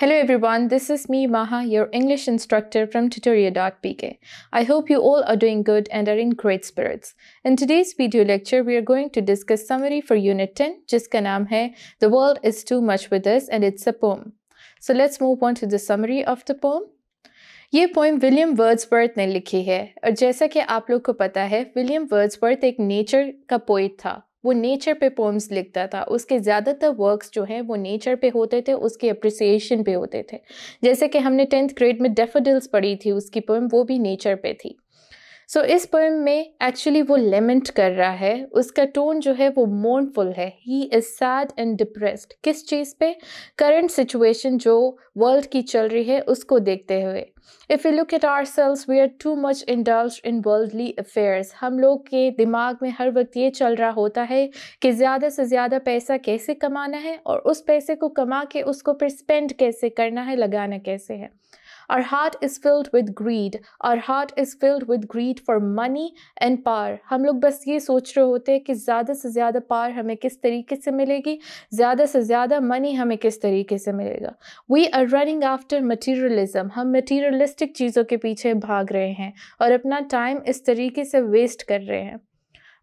Hello everyone, this is me Maha, your English instructor from tutoria.pk. I hope you all are doing good and are in great spirits. In today's video lecture, we are going to discuss summary for Unit 10, jiska naam hai The World is Too Much With Us and it's a poem. So let's move on to the summary of the poem. ये poem William Wordsworth ने लिखी है और जैसा कि आप लोग को पता है विलियम वर्ड्सवर्थ एक नेचर का पोइट था वो नेचर पे पोम्स लिखता था उसके ज़्यादातर वर्क्स जो हैं वो नेचर पे होते थे उसके अप्रिसिएशन पे होते थे जैसे कि हमने टेंथ ग्रेड में डेफोडिल्स पढ़ी थी उसकी पोम वो भी नेचर पे थी सो so, इस पोएम में एक्चुअली वो लेमेंट कर रहा है उसका टोन जो है वो मोर्नफुल है ही इज़ सैड एंड डिप्रेस्ड किस चीज़ पे करंट सिचुएशन जो वर्ल्ड की चल रही है उसको देखते हुए if you look at ourselves we are too much indulge in worldly affairs हम लोग के दिमाग में हर वक्त ये चल रहा होता है कि ज़्यादा से ज़्यादा पैसा कैसे कमाना है और उस पैसे को कमा के उसको फिर स्पेंड कैसे करना है लगाना कैसे है Our heart is filled with greed. Our heart is filled with greed for money and power. हम लोग बस ये सोच रहे होते हैं कि ज़्यादा से ज़्यादा पावर हमें किस तरीके से मिलेगी ज़्यादा से ज़्यादा मनी हमें किस तरीके से मिलेगा we are running after materialism हम मटीरियलिस्टिक चीज़ों के पीछे भाग रहे हैं और अपना टाइम इस तरीके से वेस्ट कर रहे हैं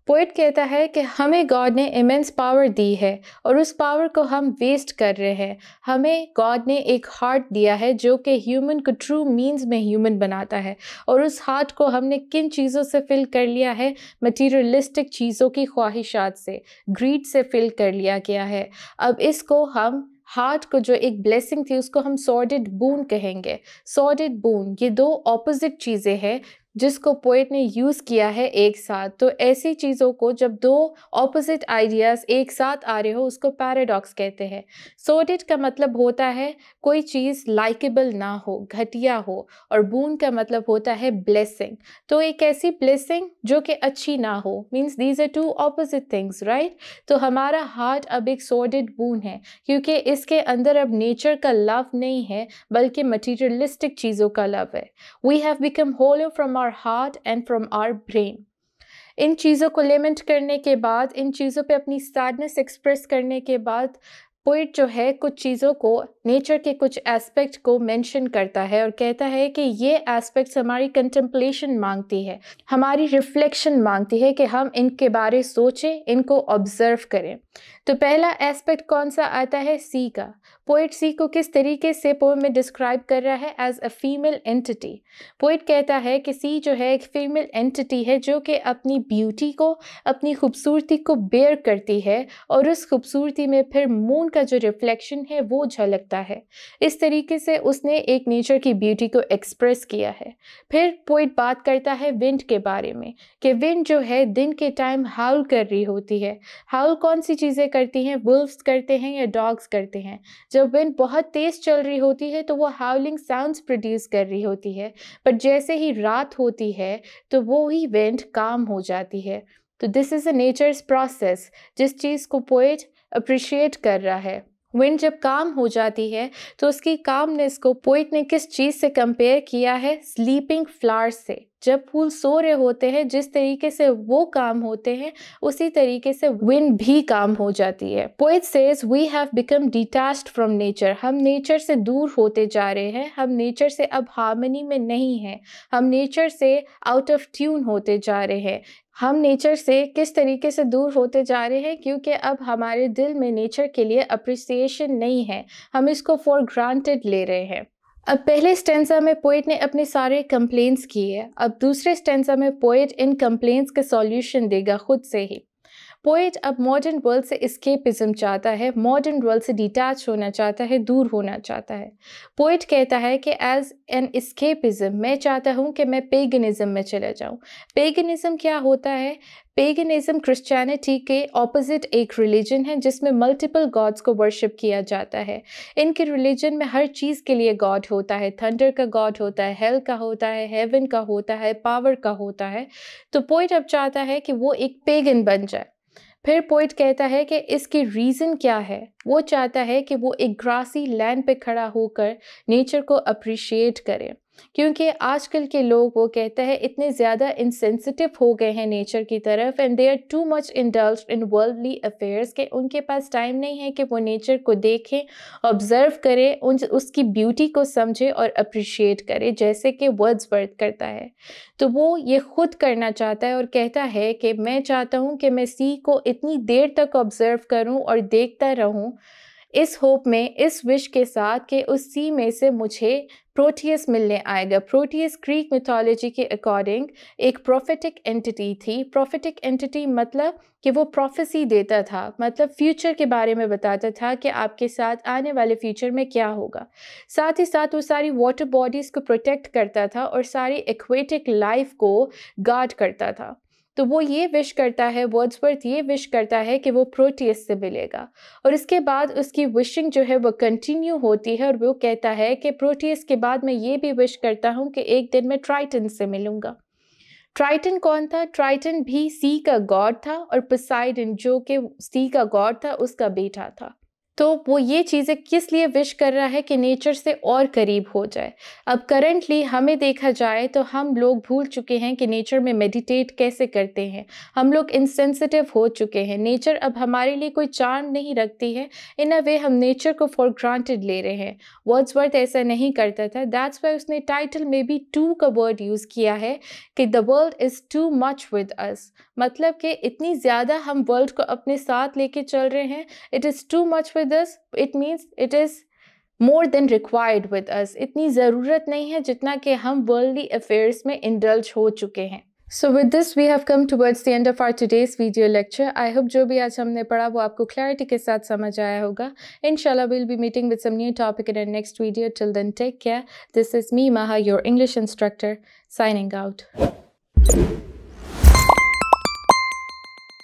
पोइट कहता है कि हमें गॉड ने इमेंस पावर दी है और उस पावर को हम वेस्ट कर रहे हैं हमें गॉड ने एक हार्ट दिया है जो कि ह्यूमन को ट्रू मींस में ह्यूमन बनाता है और उस हार्ट को हमने किन चीज़ों से फिल कर लिया है मटीरियलिस्टिक चीज़ों की ख्वाहिशात से ग्रीड से फिल कर लिया गया है अब इसको हम हार्ट को जो एक ब्लेसिंग थी उसको हम सॉडिड बून कहेंगे सॉडिड बून ये दो ऑपोजिट चीज़ें हैं जिसको पोइट ने यूज़ किया है एक साथ तो ऐसी चीज़ों को जब दो ऑपोजिट आइडियाज़ एक साथ आ रहे हो उसको पैराडॉक्स कहते हैं सोडिड का मतलब होता है कोई चीज़ लाइकेबल ना हो घटिया हो और बून का मतलब होता है ब्लेसिंग तो एक ऐसी ब्लेसिंग जो कि अच्छी ना हो means these are two opposite things right तो हमारा हार्ट अब एक सोडिड बून है क्योंकि इसके अंदर अब नेचर का लव नहीं है बल्कि मटीरियलिस्टिक चीज़ों का लव है we have become hollow from our our heart and from our brain इन चीज़ों को लिमिट करने के बाद इन चीज़ों पे अपनी सैडनेस एक्सप्रेस करने के बाद पोइट जो है कुछ चीज़ों को नेचर के कुछ एस्पेक्ट को मेंशन करता है और कहता है कि ये एस्पेक्ट्स हमारी कंटेम्पलेशन मांगती है हमारी रिफ्लेक्शन मांगती है कि हम इनके बारे सोचें इनको ऑब्ज़र्व करें तो पहला एस्पेक्ट कौन सा आता है सी का पोइट सी को किस तरीके से पोएम में डिस्क्राइब कर रहा है as a female entity poet कहता है कि सी जो है एक फीमेल एंटिटी है जो कि अपनी ब्यूटी को अपनी खूबसूरती को बेयर करती है और उस खूबसूरती में फिर मून का जो रिफ्लेक्शन है वो झलकता है इस तरीके से उसने एक नेचर की ब्यूटी को एक्सप्रेस किया है फिर पोइट बात करता है विंड के बारे में कि विंड जो है दिन के टाइम हाउल कर रही होती है हाउल कौन सी चीज़ें करती हैं वुल्फ्स करते हैं या डॉग्स करते हैं जब विंड बहुत तेज़ चल रही होती है तो वो हाउलिंग साउंड्स प्रोड्यूस कर रही होती है बट जैसे ही रात होती है तो वो ही विंड काम हो जाती है तो this is a nature's process जिस चीज़ को पोइट अप्रिशिएट कर रहा है विंड जब काम हो जाती है तो उसकी कामनेस को पोइट ने किस चीज़ से कंपेयर किया है स्लीपिंग फ्लावर्स से जब फूल सो रहे होते हैं जिस तरीके से वो काम होते हैं उसी तरीके से विंड भी काम हो जाती है poet says we have become detach from nature हम नेचर से दूर होते जा रहे हैं हम नेचर से अब हार्मनी में नहीं हैं हम नेचर से आउट ऑफ ट्यून होते जा रहे हैं हम नेचर से किस तरीके से दूर होते जा रहे हैं क्योंकि अब हमारे दिल में नेचर के लिए अप्रिसिएशन नहीं है हम इसको फॉर ग्रांटेड ले रहे हैं अब पहले स्टेंसा में पोइट ने अपने सारे कंप्लेंट्स किए अब दूसरे स्टेंसा में पोइट इन कंप्लेंट्स के सॉल्यूशन देगा खुद से ही पोइट अब मॉडर्न वर्ल्ड से इस्केपिज्म चाहता है मॉडर्न वर्ल्ड से डिटैच होना चाहता है दूर होना चाहता है पोइट कहता है कि एज एन इस्केपिज्म मैं चाहता हूँ कि मैं पेगनिज़म में चले जाऊँ पेगनिज़म क्या होता है पेगनिज्म क्रिश्चियनिटी के ऑपोजिट एक रिलीजन है जिसमें मल्टीपल गॉड्स को वर्शिप किया जाता है इनके रिलीजन में हर चीज़ के लिए गॉड होता है थंडर का गॉड होता है हेल का होता है हेवन का होता है पावर का होता है तो पोइट अब चाहता है कि वो एक पेगन बन जाए फिर पोइट कहता है कि इसकी रीज़न क्या है वो चाहता है कि वो एक ग्रासी लैंड पे खड़ा होकर नेचर को अप्रिशिएट करें क्योंकि आजकल के लोग वो कहते हैं इतने ज़्यादा इंसेंसिटिव हो गए हैं नेचर की तरफ and they are too much indulge in worldly affairs के उनके पास टाइम नहीं है कि वो नेचर को देखें ऑब्ज़र्व करें उन उसकी ब्यूटी को समझें और अप्रिशिएट करें जैसे कि वर्ड्स वर्थ करता है तो वो ये खुद करना चाहता है और कहता है कि मैं चाहता हूँ कि मैं सी को इतनी देर तक ऑब्ज़र्व करूँ और देखता रहूँ इस होप में इस विश के साथ कि उस सी में से मुझे प्रोटियस मिलने आएगा प्रोटियस ग्रीक मिथोलॉजी के अकॉर्डिंग एक प्रोफेटिक एंटिटी थी प्रोफेटिक एंटिटी मतलब कि वो प्रोफेसी देता था मतलब फ्यूचर के बारे में बताता था कि आपके साथ आने वाले फ्यूचर में क्या होगा साथ ही साथ वो सारी वाटर बॉडीज़ को प्रोटेक्ट करता था और सारी एक्वेटिक लाइफ को गार्ड करता था तो वो ये विश करता है वर्ड्सवर्थ ये विश करता है कि वो प्रोटियस से मिलेगा और इसके बाद उसकी विशिंग जो है वो कंटिन्यू होती है और वो कहता है कि प्रोटियस के बाद मैं ये भी विश करता हूँ कि एक दिन मैं ट्राइटन से मिलूँगा ट्राइटन कौन था ट्राइटन भी सी का गॉड था और पसाइडन जो कि सी का गॉड था उसका बेटा था तो वो ये चीज़ें किस लिए विश कर रहा है कि नेचर से और करीब हो जाए अब करंटली हमें देखा जाए तो हम लोग भूल चुके हैं कि नेचर में मेडिटेट कैसे करते हैं हम लोग इनसेंसिटिव हो चुके हैं नेचर अब हमारे लिए कोई चार्म नहीं रखती है इन अ वे हम नेचर को फॉर ग्रांटेड ले रहे हैं वर्ड्स वर्थ ऐसा नहीं करता था दैट्स वाई उसने टाइटल में भी टू का वर्ड यूज़ किया है कि the world is too much with us मतलब कि इतनी ज़्यादा हम वर्ल्ड को अपने साथ लेके चल रहे हैं it is too much with with us it means it is more than required with us इतनी ज़रूरत नहीं है जितना कि हम वर्ल्डली अफेयर्स में इंडल्ज हो चुके हैं so with this we have come towards the end of our today's video lecture I hope जो भी आज हमने पढ़ा वो आपको क्लैरिटी के साथ समझ आया होगा इन शाला will be meeting with some new topic in next video till then take care this is me Maha your English instructor signing out